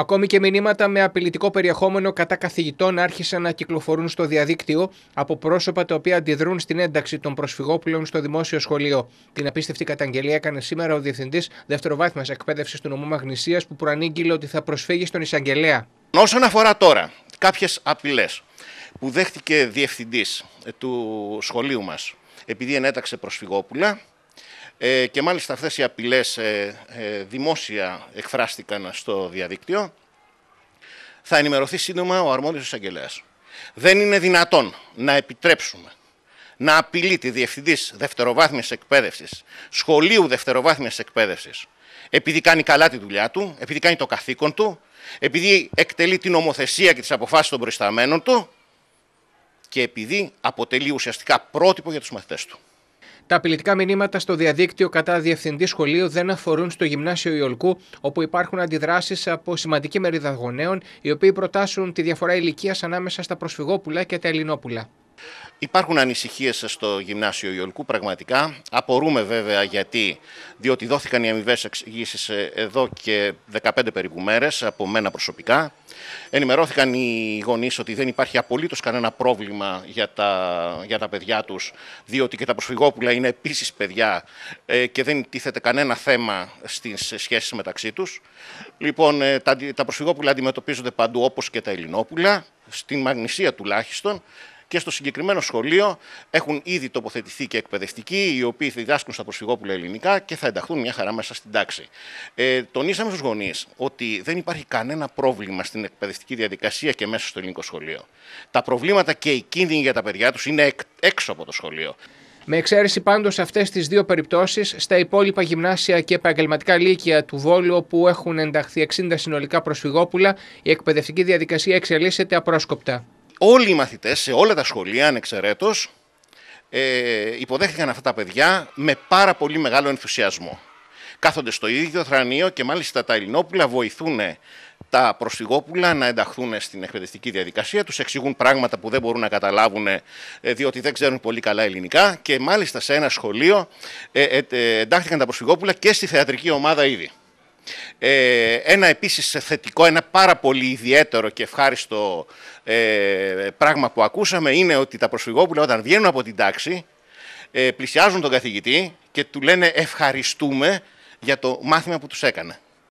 Ακόμη και μηνύματα με απειλητικό περιεχόμενο κατά καθηγητών άρχισαν να κυκλοφορούν στο διαδίκτυο από πρόσωπα τα οποία αντιδρούν στην ένταξη των προσφυγόπουλων στο δημόσιο σχολείο. Την απίστευτη καταγγελία έκανε σήμερα ο Διευθυντής Δευτεροβάθμιας Εκπαίδευσης του Νομού Μαγνησίας, που προανήγγειλε ότι θα προσφύγει στον εισαγγελέα. Όσον αφορά τώρα κάποιες απειλές που δέχτηκε διευθυντής ε, του σχολείου μας επειδή ενέταξε προσφυγόπουλα, ε, και μάλιστα αυτές οι απειλές ε, ε, δημόσια εκφράστηκαν στο διαδίκτυο. Θα ενημερωθεί σύντομα ο αρμόδιος εισαγγελέας. Δεν είναι δυνατόν να επιτρέψουμε να απειλεί τη διευθυντής δευτεροβάθμιας εκπαίδευσης, σχολείου Δευτεροβάθμιας εκπαίδευσης, επειδή κάνει καλά τη δουλειά του, επειδή κάνει το καθήκον του, επειδή εκτελεί την ομοθεσία και τις αποφάσεις των προϊσταμένων του και επειδή αποτελεί ουσιαστικά πρότυπο για τους μαθητές του. Τα απειλητικά μηνύματα στο διαδίκτυο κατά διευθυντή σχολείου δεν αφορούν στο γυμνάσιο Ιολκού, όπου υπάρχουν αντιδράσεις από σημαντική μερίδα γονέων, οι οποίοι προτάσουν τη διαφορά ηλικίας ανάμεσα στα προσφυγόπουλα και τα ελληνόπουλα. Υπάρχουν ανησυχίες στο γυμνάσιο Ιωλικού, πραγματικά. Απορούμε βέβαια γιατί, διότι δόθηκαν οι αμοιβές εξηγήσεις ε, εδώ και 15 περίπου μέρες από μένα προσωπικά. Ενημερώθηκαν οι γονείς ότι δεν υπάρχει απολύτως κανένα πρόβλημα για τα, για τα παιδιά τους, διότι και τα προσφυγόπουλα είναι επίσης παιδιά ε, και δεν τίθεται κανένα θέμα στις σχέσεις μεταξύ τους. Λοιπόν, ε, τα, τα προσφυγόπουλα αντιμετωπίζονται παντού όπως και τα ελληνόπουλα, στην Μαγνησία τουλάχιστον και στο συγκεκριμένο σχολείο έχουν ήδη τοποθετηθεί και εκπαιδευτικοί, οι οποίοι διδάσκουν στα προσφυγόπουλα ελληνικά και θα ενταχθούν μια χαρά μέσα στην τάξη. Ε, τονίσαμε στους γονείς ότι δεν υπάρχει κανένα πρόβλημα στην εκπαιδευτική διαδικασία και μέσα στο ελληνικό σχολείο. Τα προβλήματα και οι κίνδυνοι για τα παιδιά τους είναι έξω από το σχολείο. Με εξαίρεση πάντως σε αυτές τις δύο περιπτώσεις, στα υπόλοιπα γυμνάσια και επαγγελματικά λύκεια του Βόλου, όπου έχουν ενταχθεί 60 συνολικά προσφυγόπουλα, η εκπαιδευτική διαδικασία εξελίσσεται απρόσκοπτα όλοι οι μαθητές σε όλα τα σχολεία ανεξαιρέτως ε, υποδέχτηκαν αυτά τα παιδιά με πάρα πολύ μεγάλο ενθουσιασμό. Κάθονται στο ίδιο θρανείο και μάλιστα τα Ελληνόπουλα βοηθούν τα προσφυγόπουλα να ενταχθούν στην εκπαιδευτική διαδικασία. Τους εξηγούν πράγματα που δεν μπορούν να καταλάβουν ε, διότι δεν ξέρουν πολύ καλά ελληνικά και μάλιστα σε ένα σχολείο ε, ε, εντάχθηκαν τα προσφυγόπουλα και στη θεατρική ομάδα ήδη. Ε, ένα επίσης θετικό, ένα πάρα πολύ ιδιαίτερο και ευχάριστο ε, πράγμα που ακούσαμε είναι ότι τα προσφυγόπουλα όταν βγαίνουν από την τάξη ε, πλησιάζουν τον καθηγητή και του λένε ευχαριστούμε για το μάθημα που τους έκανε.